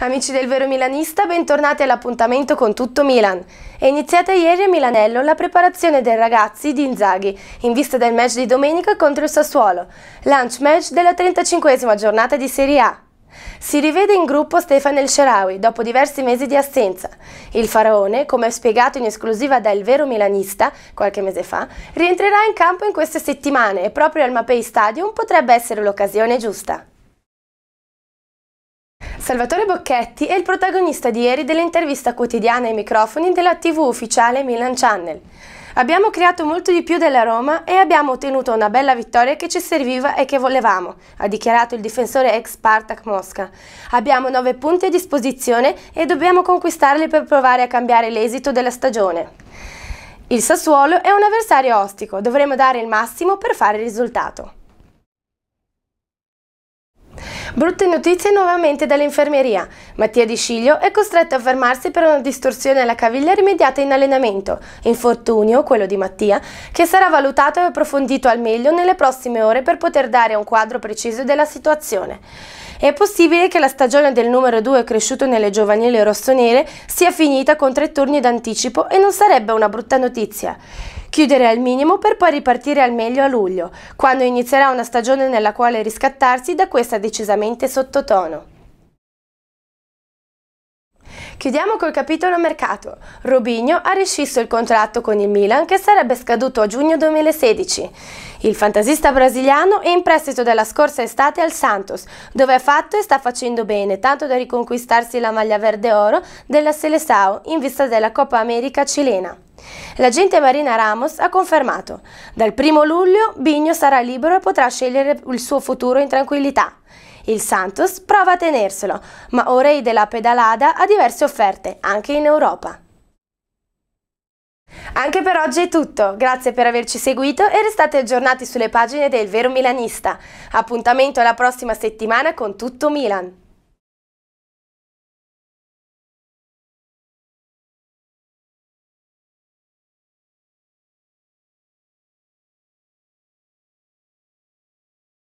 Amici del Vero Milanista, bentornati all'appuntamento con Tutto Milan. È iniziata ieri a Milanello la preparazione dei ragazzi di Inzaghi in vista del match di domenica contro il Sassuolo, lunch match della 35esima giornata di Serie A. Si rivede in gruppo Stefano El Sharawi dopo diversi mesi di assenza. Il faraone, come spiegato in esclusiva da Il Vero Milanista qualche mese fa, rientrerà in campo in queste settimane e proprio al Mapei Stadium potrebbe essere l'occasione giusta. Salvatore Bocchetti è il protagonista di ieri dell'intervista quotidiana ai microfoni della TV ufficiale Milan Channel. Abbiamo creato molto di più della Roma e abbiamo ottenuto una bella vittoria che ci serviva e che volevamo, ha dichiarato il difensore ex Spartak Mosca. Abbiamo 9 punti a disposizione e dobbiamo conquistarli per provare a cambiare l'esito della stagione. Il Sassuolo è un avversario ostico, dovremo dare il massimo per fare il risultato. Brutte notizie nuovamente dall'infermeria. Mattia Di Sciglio è costretto a fermarsi per una distorsione alla caviglia rimediata in allenamento. Infortunio, quello di Mattia, che sarà valutato e approfondito al meglio nelle prossime ore per poter dare un quadro preciso della situazione. È possibile che la stagione del numero 2 cresciuto nelle giovanili rossonere sia finita con tre turni d'anticipo e non sarebbe una brutta notizia chiudere al minimo per poi ripartire al meglio a luglio, quando inizierà una stagione nella quale riscattarsi da questa decisamente sottotono. Chiudiamo col capitolo mercato. Robinho ha rescisso il contratto con il Milan che sarebbe scaduto a giugno 2016. Il fantasista brasiliano è in prestito dalla scorsa estate al Santos, dove ha fatto e sta facendo bene, tanto da riconquistarsi la maglia verde-oro della Seleção in vista della Coppa America cilena. L'agente Marina Ramos ha confermato, dal primo luglio Bigno sarà libero e potrà scegliere il suo futuro in tranquillità. Il Santos prova a tenerselo, ma Orei della Pedalada ha diverse offerte, anche in Europa. Anche per oggi è tutto, grazie per averci seguito e restate aggiornati sulle pagine del Vero Milanista. Appuntamento alla prossima settimana con Tutto Milan!